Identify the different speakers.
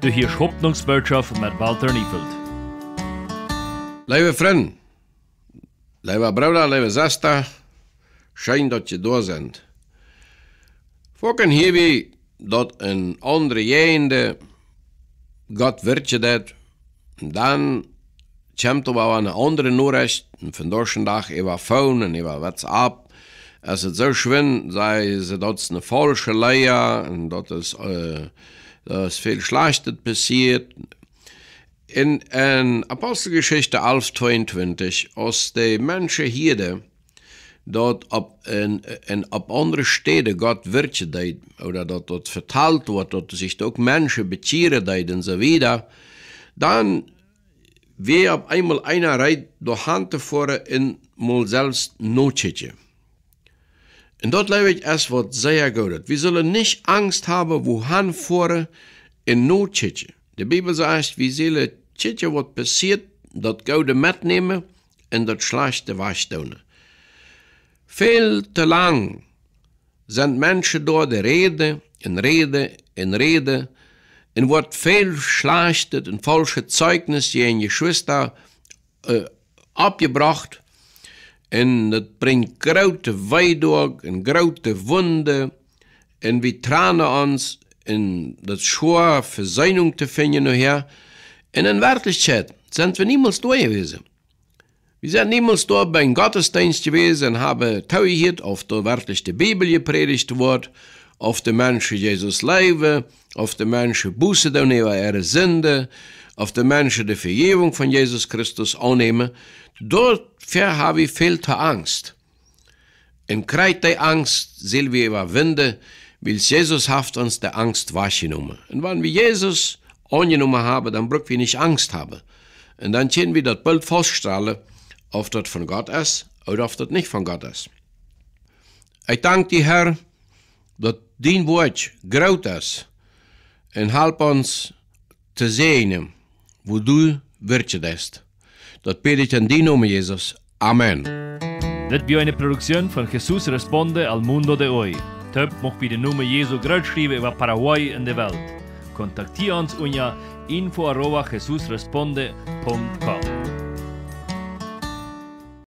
Speaker 1: Du hörst Hoffnungsbotschaft mit Walter Niefeld. Liebe Freunde, liebe Brüder, liebe Schwester, schön, dass ihr da seid. Fokken hier wie dass ein andere jende Gott je dat, dan komt er aber eine andere Nachricht, und von dorschen Tag über Phone und über WhatsApp. Es ist so schön, sei es dort eine falsche Leier und dort ist äh, da ist viel Schlechtes passiert. In, in Apostelgeschichte 11, 22, aus die Menschen hier, dort ab, in, in, ab andere Städte Gott wirkt, oder dort, dort verteilt wird, dort sich auch Menschen bezieren, und so weiter, dann wie ab einmal einer reit durch Hand vor in mal selbst Notschietje. Und dort lebe ich, es wird sehr gut. Wir sollen nicht Angst haben, wohin fahren in Not tschitschen. Die Bibel sagt, wir sollen tschitschen, was passiert, das Gute mitnehmen und das Schlechte wegstellen. Viel zu lang sind Menschen dort, die reden, in Rede, in Rede, und wird viel schlechtes und falsche Zeugnis in Geschwister äh, abgebracht En dat brengt grote weidog en grote wonden. En we tranen ons in dat schwaar Verseinung te vinden nachher. En in Werklichkeit sind wir niemals da gewesen. Wir sind niemals da beim Gottesdienst gewesen und haben tauiert, auf der wörtlich die Bibel gepredigt worden auf den Menschen Jesus leben, auf den Menschen Buße annehmen an ihre Sünde, auf den Menschen die Vergebung von Jesus Christus annehmen, dort habe ich viel Angst. In Kreide Angst soll wir überwinden, weil Jesus haft uns der Angst wahrgenommen. Und wenn wir Jesus angenommen haben, dann brauchen wir nicht Angst haben. Und dann sehen wir das Bild feststellen, ob das von Gott ist oder ob das nicht von Gott ist. Ich danke dir, Herr, dass Dien woord grootas en help ons te zien hoe du werkt Dat pede ik in die nome Jezus. Amen. Dit bio een productie van Jesus Responde al Mundo de hoy. Töp mocht bij de nome groot schrijven over Paraguay en de wereld. Contacteer ons unter info arroba jesusresponde.com.